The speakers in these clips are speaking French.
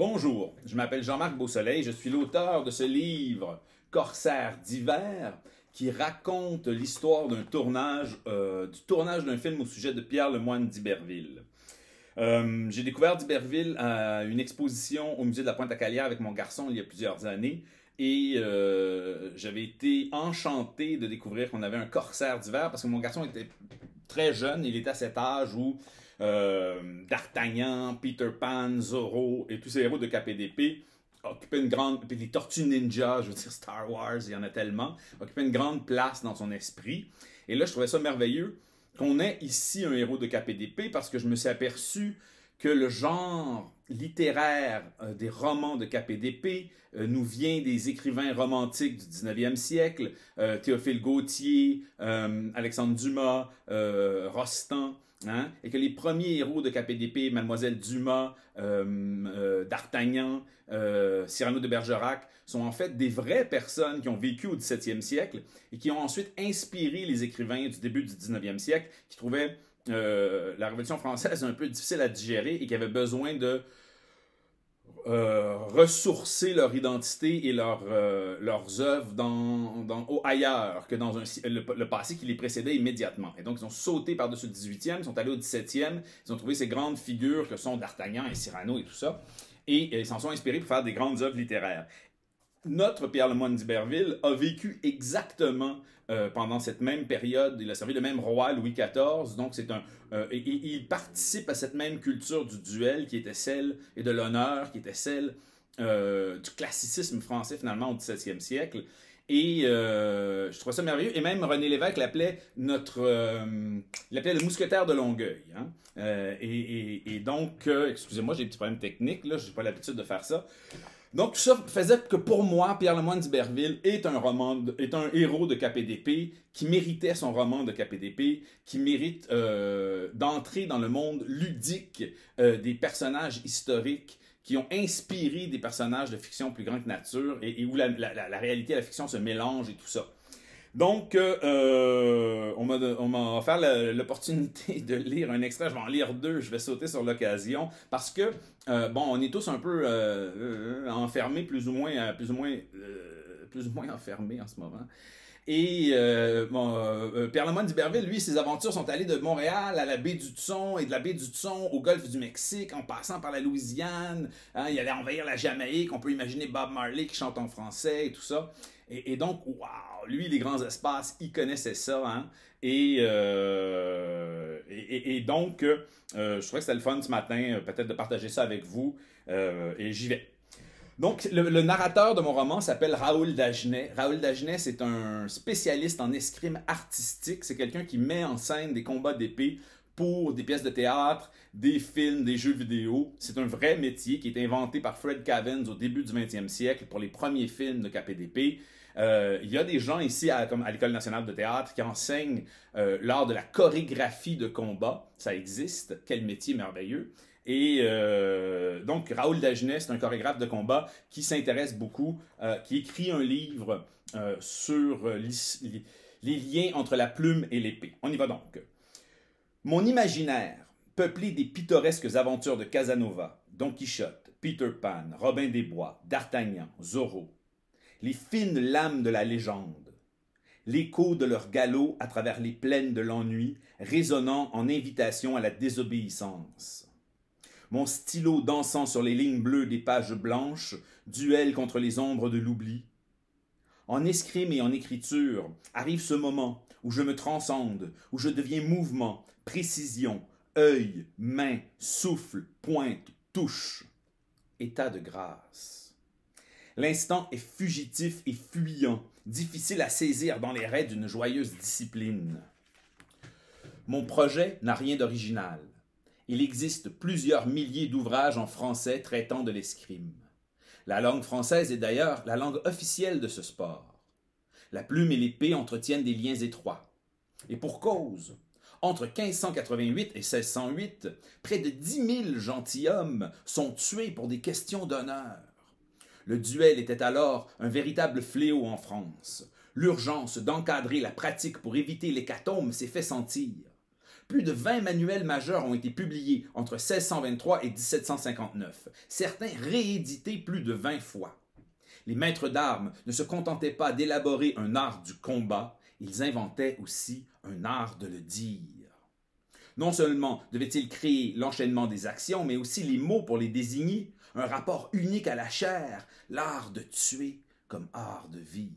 Bonjour, je m'appelle Jean-Marc Beausoleil, je suis l'auteur de ce livre Corsaire d'hiver qui raconte l'histoire d'un tournage, euh, du tournage d'un film au sujet de Pierre Lemoine d'Iberville. Euh, j'ai découvert d'Iberville à euh, une exposition au musée de la Pointe-à-Calière avec mon garçon il y a plusieurs années. Et j'avais été enchanté de découvrir qu'on avait un corsaire d'hiver parce que mon garçon était très jeune, il était à cet âge où euh, D'Artagnan, Peter Pan, Zorro et tous ces héros de KPDP occupaient une grande. Puis les Tortues Ninja, je veux dire Star Wars, il y en a tellement, occupaient une grande place dans son esprit. Et là, je trouvais ça merveilleux qu'on ait ici un héros de KPDP parce que je me suis aperçu que le genre littéraire euh, des romans de KPDP euh, nous vient des écrivains romantiques du 19e siècle, Théophile Gautier, Alexandre Dumas, Rostand, Hein? et que les premiers héros de KPDP, Mademoiselle Dumas, euh, euh, D'Artagnan, euh, Cyrano de Bergerac, sont en fait des vraies personnes qui ont vécu au XVIIe siècle et qui ont ensuite inspiré les écrivains du début du XIXe siècle qui trouvaient la Révolution française un peu difficile à digérer et qui avaient besoin de euh, ressourcer leur identité et leur, euh, leurs œuvres dans, au ailleurs que dans le, passé qui les précédait immédiatement. Et donc, ils ont sauté par-dessus le 18e, ils sont allés au 17e, ils ont trouvé ces grandes figures que sont D'Artagnan et Cyrano et tout ça, et, et ils s'en sont inspirés pour faire des grandes œuvres littéraires notre Pierre Lemoine d'Iberville a vécu exactement euh, pendant cette même période. Il a servi le même roi Louis XIV, donc c'est un. Euh, il participe à cette même culture du duel qui était celle et de l'honneur qui était celle euh, du classicisme français finalement au XVIIe siècle. Et je trouve ça merveilleux. Et même René Lévesque l'appelait notre, le mousquetaire de Longueuil. Hein. Et, donc, excusez-moi, j'ai des petits problèmes techniques là, n'ai pas l'habitude de faire ça. Donc, tout ça faisait que pour moi, Pierre Lemoine d'Iberville est un roman, héros de KPDP qui méritait son roman de KPDP, qui mérite euh, d'entrer dans le monde ludique euh, des personnages historiques qui ont inspiré des personnages de fiction plus grands que nature et, où la, la, réalité et la fiction se mélangent et tout ça. Donc, euh, euh, on m'a offert l'opportunité de lire un extrait. Je vais en lire deux. Je vais sauter sur l'occasion parce que, euh, bon, on est tous un peu enfermés, plus ou moins, plus ou moins, plus ou moins enfermés en ce moment. Et euh, bon, euh, d'Iberville, lui, ses aventures sont allées de Montréal à la baie du Tson et de la baie du Tson au golfe du Mexique en passant par la Louisiane. Hein. il allait envahir la Jamaïque. On peut imaginer Bob Marley qui chante en français et tout ça. Et, donc, waouh, lui, les grands espaces, il connaissait ça. Hein? Et, euh, et, donc, euh, je trouvais que c'était le fun ce matin, euh, peut-être de partager ça avec vous. et j'y vais. Donc, le, narrateur de mon roman s'appelle Raoul Dagenet. Raoul Dagenet, c'est un spécialiste en escrime artistique. C'est quelqu'un qui met en scène des combats d'épée pour des pièces de théâtre, des films, des jeux vidéo. C'est un vrai métier qui est inventé par Fred Cavins au début du 20e siècle pour les premiers films de KPDP. Euh, il y a des gens ici à, comme à l'École nationale de théâtre qui enseignent euh, l'art de la chorégraphie de combat. Ça existe. Quel métier merveilleux. Et euh, donc, Raoul Dagenet, c'est un chorégraphe de combat qui s'intéresse beaucoup, qui écrit un livre sur les, liens entre la plume et l'épée. On y va donc. Mon imaginaire, peuplé des pittoresques aventures de Casanova, Don Quichotte, Peter Pan, Robin des Bois, D'Artagnan, Zorro, les fines lames de la légende, l'écho de leur galop à travers les plaines de l'ennui, résonnant en invitation à la désobéissance. Mon stylo dansant sur les lignes bleues des pages blanches, duel contre les ombres de l'oubli. En escrime et en écriture arrive ce moment où je me transcende, où je deviens mouvement, précision, œil, main, souffle, pointe, touche, état de grâce. L'instant est fugitif et fuyant, difficile à saisir dans les raies d'une joyeuse discipline. Mon projet n'a rien d'original. Il existe plusieurs milliers d'ouvrages en français traitant de l'escrime. La langue française est d'ailleurs la langue officielle de ce sport. La plume et l'épée entretiennent des liens étroits. Et pour cause, entre 1588 et 1608, près de 10 000 gentilshommes sont tués pour des questions d'honneur. Le duel était alors un véritable fléau en France. L'urgence d'encadrer la pratique pour éviter l'hécatombe s'est fait sentir. Plus de vingt manuels majeurs ont été publiés entre 1623 et 1759, certains réédités plus de vingt fois. Les maîtres d'armes ne se contentaient pas d'élaborer un art du combat, ils inventaient aussi un art de le dire. Non seulement devaient-ils créer l'enchaînement des actions, mais aussi les mots pour les désigner, un rapport unique à la chair, l'art de tuer comme art de vivre.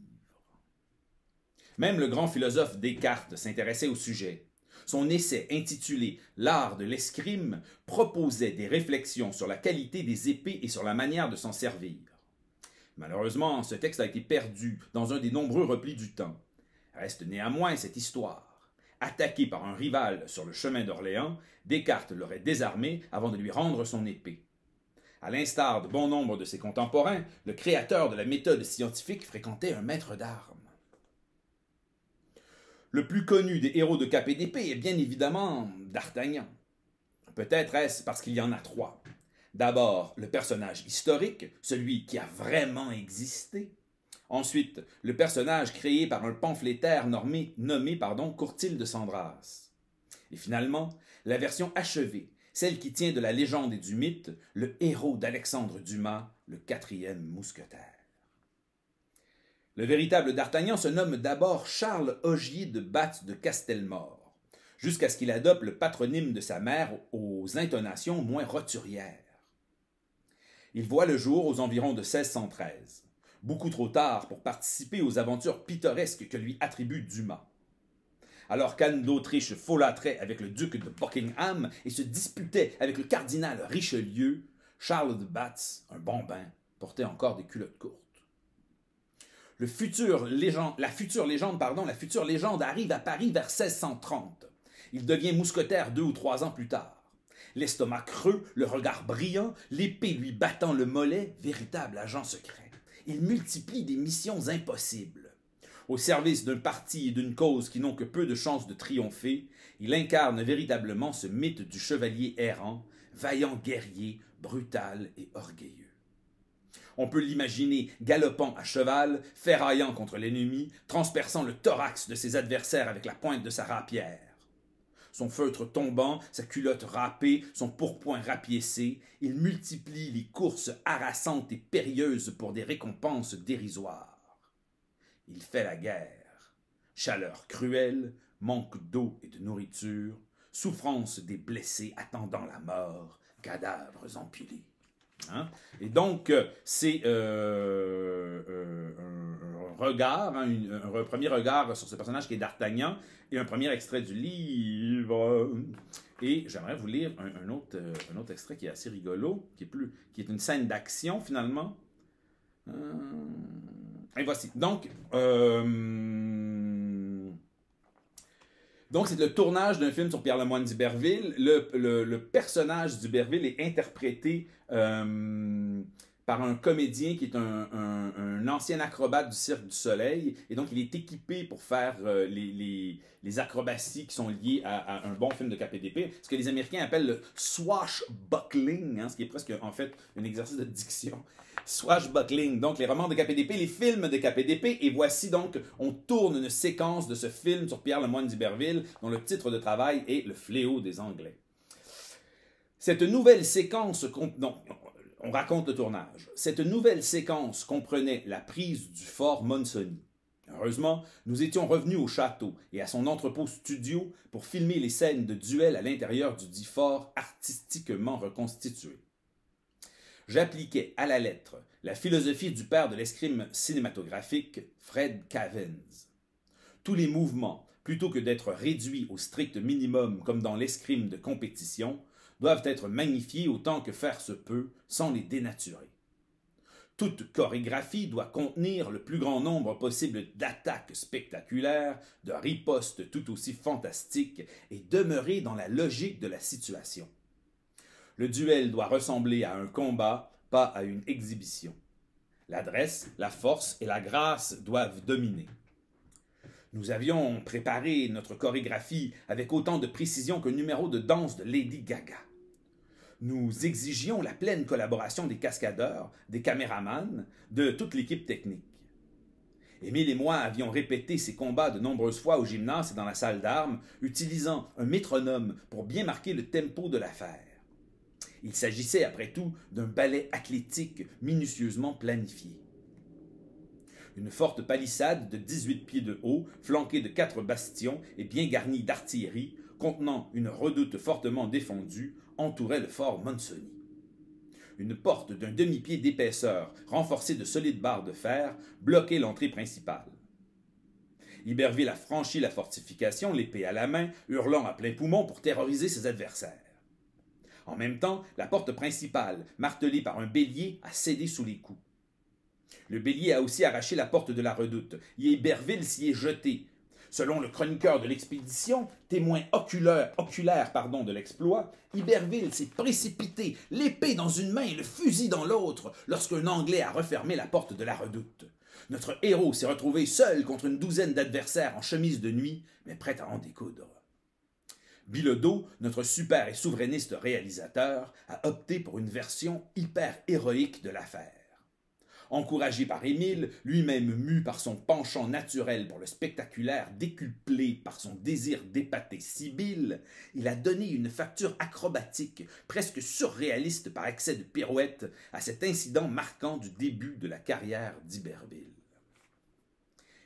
Même le grand philosophe Descartes s'intéressait au sujet. Son essai intitulé L'art de l'escrime proposait des réflexions sur la qualité des épées et sur la manière de s'en servir. Malheureusement, ce texte a été perdu dans un des nombreux replis du temps. Reste néanmoins cette histoire. Attaqué par un rival sur le chemin d'Orléans, Descartes l'aurait désarmé avant de lui rendre son épée. À l'instar de bon nombre de ses contemporains, le créateur de la méthode scientifique fréquentait un maître d'armes. Le plus connu des héros de d'épée est bien évidemment D'Artagnan. Peut-être est-ce parce qu'il y en a trois. D'abord, le personnage historique, celui qui a vraiment existé. Ensuite, le personnage créé par un pamphlétaire nommé pardon, Courtil de Sandras. Et finalement, la version achevée, celle qui tient de la légende et du mythe le héros d'Alexandre Dumas, le quatrième mousquetaire. Le véritable D'Artagnan se nomme d'abord Charles Ogier de Batte de Castelmore, jusqu'à ce qu'il adopte le patronyme de sa mère aux intonations moins roturières. Il voit le jour aux environs de 1613, beaucoup trop tard pour participer aux aventures pittoresques que lui attribue Dumas. Alors qu'Anne d'Autriche folâtrait avec le duc de Buckingham et se disputait avec le cardinal Richelieu, Charles de Batz, un bambin, portait encore des culottes courtes. Le futur la future légende, la future légende arrive à Paris vers 1630. Il devient mousquetaire deux ou trois ans plus tard. L'estomac creux, le regard brillant, l'épée lui battant le mollet, véritable agent secret. Il multiplie des missions impossibles au service d'un parti et d'une cause qui n'ont que peu de chances de triompher, il incarne véritablement ce mythe du chevalier errant, vaillant guerrier, brutal et orgueilleux. On peut l'imaginer galopant à cheval, ferraillant contre l'ennemi, transperçant le thorax de ses adversaires avec la pointe de sa rapière. Son feutre tombant, sa culotte râpée, son pourpoint rapiécé, il multiplie les courses harassantes et périlleuses pour des récompenses dérisoires il fait la guerre. Chaleur cruelle, manque d'eau et de nourriture, souffrance des blessés attendant la mort, cadavres empilés. Hein? Et donc, euh, c'est euh, euh, un, regard, hein, un, premier regard sur ce personnage qui est d'Artagnan, et un premier extrait du livre. Et j'aimerais vous lire un, autre, extrait qui est assez rigolo, qui est, qui est une scène d'action finalement. Hum... Et voici. Donc, euh, donc c'est le tournage d'un film sur Pierre Lemoine d'Iberville. Le, le, personnage d'Iberville est interprété. Euh, par un comédien qui est un, ancien acrobate du Cirque du Soleil. Et donc, il est équipé pour faire euh, les, acrobaties qui sont liées à, un bon film de KPDP. Ce que les Américains appellent le swashbuckling, hein, ce qui est presque, en fait, un exercice de diction. Swashbuckling, donc les romans de KPDP, les films de KPDP. Et voici donc, on tourne une séquence de ce film sur Pierre Lemoyne d'Iberville, dont le titre de travail est Le fléau des Anglais. Cette nouvelle séquence... Non, on raconte le tournage. Cette nouvelle séquence comprenait la prise du fort Monsoni. Heureusement, nous étions revenus au château et à son entrepôt studio pour filmer les scènes de duel à l'intérieur du dit fort artistiquement reconstitué. J'appliquais à la lettre la philosophie du père de l'escrime cinématographique, Fred Cavens. Tous les mouvements, plutôt que d'être réduits au strict minimum comme dans l'escrime de compétition, doivent être magnifiés autant que faire se peut, sans les dénaturer. Toute chorégraphie doit contenir le plus grand nombre possible d'attaques spectaculaires, de ripostes tout aussi fantastiques et demeurer dans la logique de la situation. Le duel doit ressembler à un combat, pas à une exhibition. L'adresse, la force et la grâce doivent dominer. Nous avions préparé notre chorégraphie avec autant de précision qu'un numéro de danse de Lady Gaga. Nous exigions la pleine collaboration des cascadeurs, des caméramans, de toute l'équipe technique. Émile et moi avions répété ces combats de nombreuses fois au gymnase et dans la salle d'armes, utilisant un métronome pour bien marquer le tempo de l'affaire. Il s'agissait, après tout, d'un ballet athlétique minutieusement planifié une forte palissade de 18 pieds de haut, flanquée de quatre bastions et bien garnie d'artillerie, contenant une redoute fortement défendue, entourait le fort Monsoni. Une porte d'un demi-pied d'épaisseur, renforcée de solides barres de fer, bloquait l'entrée principale. Iberville a franchi la fortification, l'épée à la main, hurlant à plein poumon pour terroriser ses adversaires. En même temps, la porte principale, martelée par un bélier, a cédé sous les coups. Le bélier a aussi arraché la porte de la redoute. et Iberville s'y est jeté. Selon le chroniqueur de l'expédition, témoin oculaire, oculaire pardon, de l'exploit, Iberville s'est précipité, l'épée dans une main et le fusil dans l'autre, lorsqu'un Anglais a refermé la porte de la redoute. Notre héros s'est retrouvé seul contre une douzaine d'adversaires en chemise de nuit, mais prêt à en découdre. Bilodeau, notre super et souverainiste réalisateur, a opté pour une version hyper héroïque de l'affaire. Encouragé par Émile, lui-même mu par son penchant naturel pour le spectaculaire, décuplé par son désir d'épater Sibylle, il a donné une facture acrobatique, presque surréaliste par excès de pirouette, à cet incident marquant du début de la carrière d'Iberville.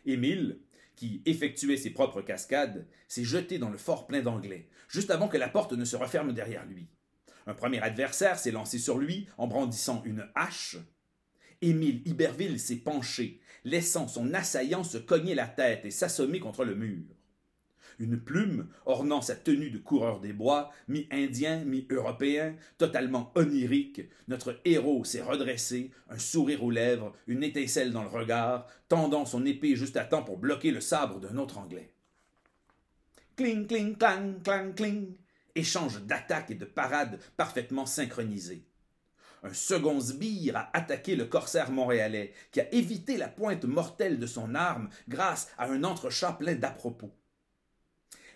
Émile, qui effectuait ses propres cascades, s'est jeté dans le fort plein d'anglais, juste avant que la porte ne se referme derrière lui. Un premier adversaire s'est lancé sur lui en brandissant une hache, Émile Iberville s'est penché, laissant son assaillant se cogner la tête et s'assommer contre le mur. Une plume, ornant sa tenue de coureur des bois, mi-indien, mi-européen, totalement onirique, notre héros s'est redressé, un sourire aux lèvres, une étincelle dans le regard, tendant son épée juste à temps pour bloquer le sabre d'un autre Anglais. Cling, cling, clang, clang, cling. Échange d'attaques et de parades parfaitement synchronisés. Un second sbire a attaqué le corsaire montréalais, qui a évité la pointe mortelle de son arme grâce à un entrechat plein d'à-propos.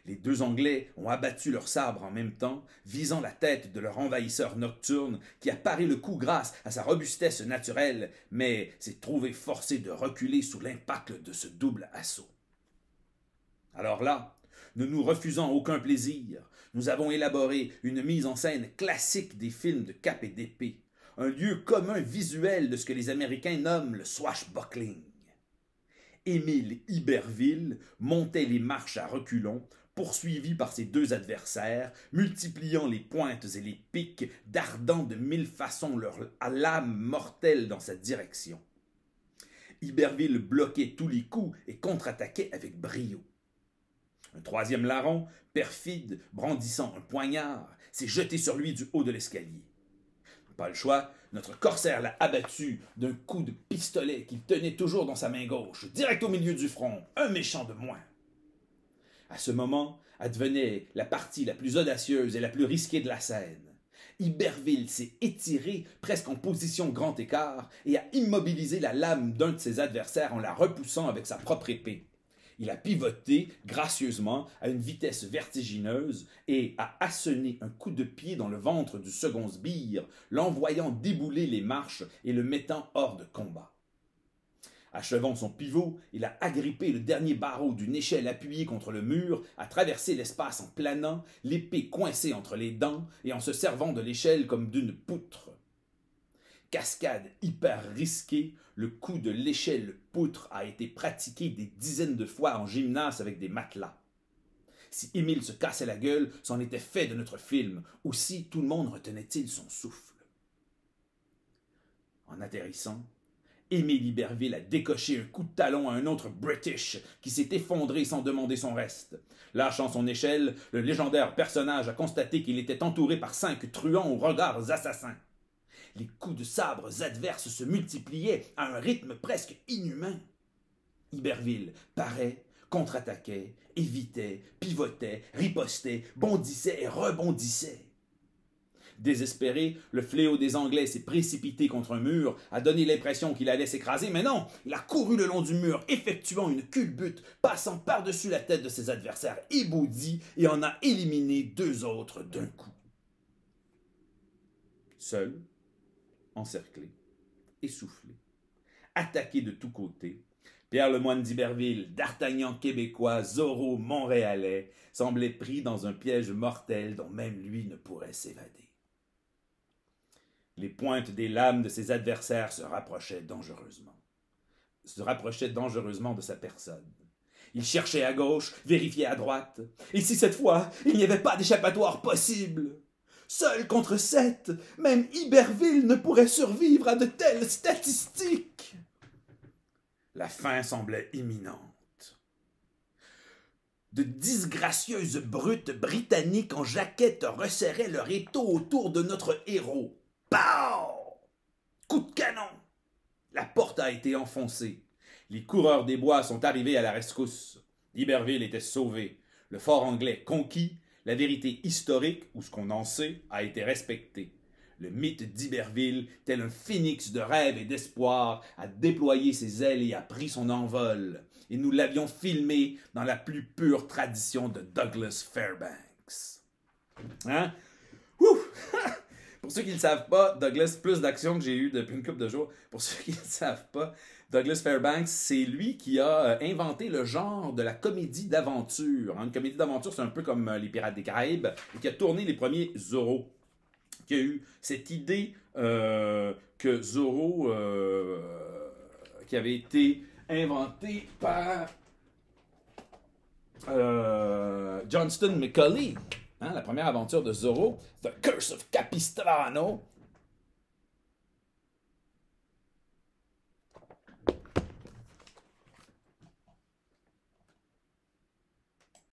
Les deux Anglais ont abattu leur sabre en même temps, visant la tête de leur envahisseur nocturne, qui a paré le coup grâce à sa robustesse naturelle, mais s'est trouvé forcé de reculer sous l'impact de ce double assaut. Alors là, ne nous refusant aucun plaisir, nous avons élaboré une mise en scène classique des films de cap et d'épée, un lieu commun visuel de ce que les Américains nomment le swashbuckling. Émile Iberville montait les marches à reculons, poursuivi par ses deux adversaires, multipliant les pointes et les piques, dardant de mille façons leur lame mortelle dans sa direction. Iberville bloquait tous les coups et contre-attaquait avec brio. Un troisième larron, perfide, brandissant un poignard, s'est jeté sur lui du haut de l'escalier le choix, notre corsaire l'a abattu d'un coup de pistolet qu'il tenait toujours dans sa main gauche, direct au milieu du front, un méchant de moins. À ce moment advenait la partie la plus audacieuse et la plus risquée de la scène. Iberville s'est étiré presque en position grand écart et a immobilisé la lame d'un de ses adversaires en la repoussant avec sa propre épée. Il a pivoté gracieusement à une vitesse vertigineuse et a assené un coup de pied dans le ventre du second sbire, l'envoyant débouler les marches et le mettant hors de combat. Achevant son pivot, il a agrippé le dernier barreau d'une échelle appuyée contre le mur, a traversé l'espace en planant, l'épée coincée entre les dents et en se servant de l'échelle comme d'une poutre cascade hyper risquée, le coup de l'échelle poutre a été pratiqué des dizaines de fois en gymnase avec des matelas. Si Émile se cassait la gueule, c'en était fait de notre film. Aussi tout le monde retenait-il son souffle. En atterrissant, Émile Iberville a décoché un coup de talon à un autre British qui s'est effondré sans demander son reste. Lâchant son échelle, le légendaire personnage a constaté qu'il était entouré par cinq truands aux regards assassins. Les coups de sabres adverses se multipliaient à un rythme presque inhumain. Iberville parait, contre-attaquait, évitait, pivotait, ripostait, bondissait et rebondissait. Désespéré, le fléau des Anglais s'est précipité contre un mur, a donné l'impression qu'il allait s'écraser, mais non, il a couru le long du mur, effectuant une culbute, passant par-dessus la tête de ses adversaires ébaudis et en a éliminé deux autres d'un coup. Seul, encerclé, essoufflé, attaqué de tous côtés, Pierre Lemoine d'Iberville, d'Artagnan québécois, Zorro montréalais, semblait pris dans un piège mortel dont même lui ne pourrait s'évader. Les pointes des lames de ses adversaires se rapprochaient dangereusement. Se rapprochaient dangereusement de sa personne. Il cherchait à gauche, vérifiait à droite. Et si cette fois, il n'y avait pas d'échappatoire possible Seul contre sept, même Iberville ne pourrait survivre à de telles statistiques. La fin semblait imminente. De disgracieuses brutes britanniques en jaquette resserraient leur étau autour de notre héros. Pow! Coup de canon! La porte a été enfoncée. Les coureurs des bois sont arrivés à la rescousse. Iberville était sauvé, le fort anglais conquis la vérité historique, ou ce qu'on en sait, a été respectée. Le mythe d'Iberville, tel un phénix de rêve et d'espoir, a déployé ses ailes et a pris son envol. Et nous l'avions filmé dans la plus pure tradition de Douglas Fairbanks. Hein? Pour ceux qui ne savent pas, Douglas, plus d'action que j'ai eu depuis une couple de jours. Pour ceux qui ne le savent pas, Douglas Fairbanks, c'est lui qui a euh, inventé le genre de la comédie d'aventure. Hein. Une comédie d'aventure, c'est un peu comme euh, Les Pirates des Caraïbes, qui a tourné les premiers Zorro. Qui a eu cette idée euh, que Zorro, qui avait été inventé par Johnston McCulley, hein, la première aventure de Zorro, The Curse of Capistrano,